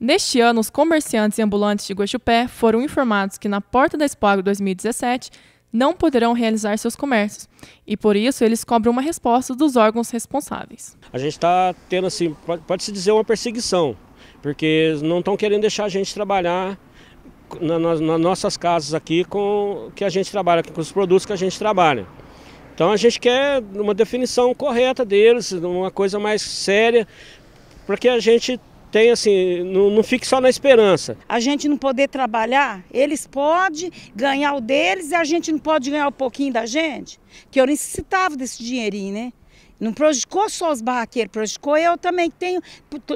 Neste ano, os comerciantes e ambulantes de Guaxupé foram informados que na porta da Expoagro 2017 não poderão realizar seus comércios e por isso eles cobram uma resposta dos órgãos responsáveis. A gente está tendo assim, pode-se dizer uma perseguição, porque não estão querendo deixar a gente trabalhar na, nas, nas nossas casas aqui com que a gente trabalha, com os produtos que a gente trabalha. Então a gente quer uma definição correta deles, uma coisa mais séria, para que a gente tem assim, não, não fique só na esperança. A gente não poder trabalhar, eles podem ganhar o deles e a gente não pode ganhar um pouquinho da gente? Que eu necessitava desse dinheirinho, né? Não prejudicou só os barraqueiros, prejudicou eu também, que tenho,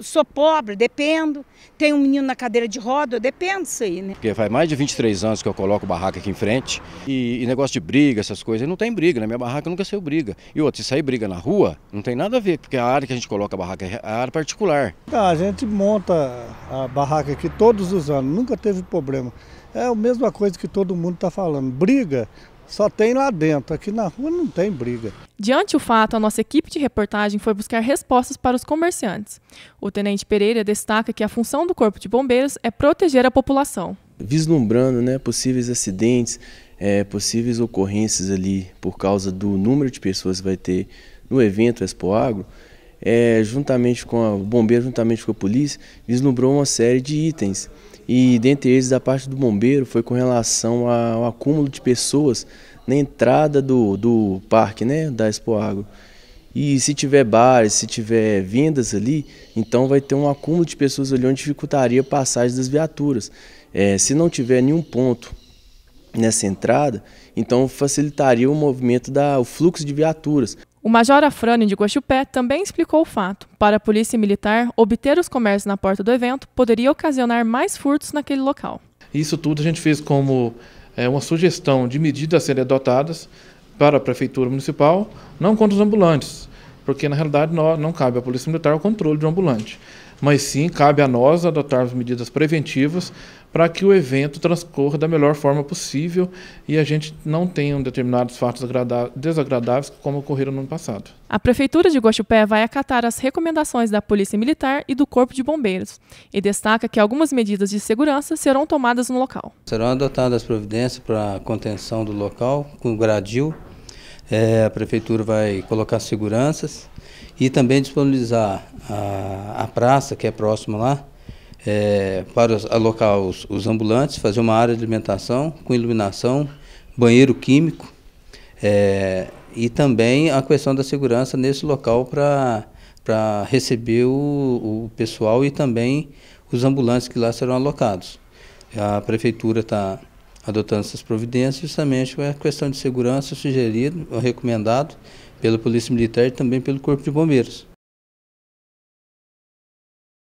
sou pobre, dependo. Tenho um menino na cadeira de roda, eu dependo disso aí, né? Porque faz mais de 23 anos que eu coloco barraca aqui em frente e, e negócio de briga, essas coisas, não tem briga, né? minha barraca nunca saiu briga. E outra, se sair briga na rua, não tem nada a ver, porque a área que a gente coloca a barraca é a é área particular. Ah, a gente monta a barraca aqui todos os anos, nunca teve problema. É a mesma coisa que todo mundo está falando. Briga, só tem lá dentro, aqui na rua não tem briga. Diante o fato, a nossa equipe de reportagem foi buscar respostas para os comerciantes. O tenente Pereira destaca que a função do Corpo de Bombeiros é proteger a população. Vislumbrando né, possíveis acidentes, é, possíveis ocorrências ali por causa do número de pessoas que vai ter no evento Expo Agro, é, juntamente com a, o bombeiro, juntamente com a polícia, vislumbrou uma série de itens. E dentre eles, da parte do bombeiro, foi com relação ao acúmulo de pessoas na entrada do, do parque, né, da Expo Agro. E se tiver bares, se tiver vendas ali, então vai ter um acúmulo de pessoas ali onde dificultaria a passagem das viaturas. É, se não tiver nenhum ponto nessa entrada, então facilitaria o movimento, da, o fluxo de viaturas. O major Afrânio de Guaxupé também explicou o fato. Para a polícia militar, obter os comércios na porta do evento poderia ocasionar mais furtos naquele local. Isso tudo a gente fez como é, uma sugestão de medidas a serem adotadas para a Prefeitura Municipal, não contra os ambulantes, porque na realidade não, não cabe à Polícia Militar o controle de um ambulante mas sim cabe a nós adotarmos medidas preventivas para que o evento transcorra da melhor forma possível e a gente não tenha determinados fatos desagradáveis como ocorreram no ano passado. A Prefeitura de Guaxupé vai acatar as recomendações da Polícia Militar e do Corpo de Bombeiros e destaca que algumas medidas de segurança serão tomadas no local. Serão adotadas providências para a contenção do local com gradil é, a prefeitura vai colocar seguranças e também disponibilizar a, a praça, que é próxima lá, é, para alocar os, os, ambulantes, fazer uma área de alimentação com iluminação, banheiro químico é, e também a questão da segurança nesse local para receber o, o pessoal e também os ambulantes que lá serão alocados. A prefeitura está adotando essas providências, justamente a é questão de segurança sugerido, recomendado pela Polícia Militar e também pelo Corpo de Bombeiros.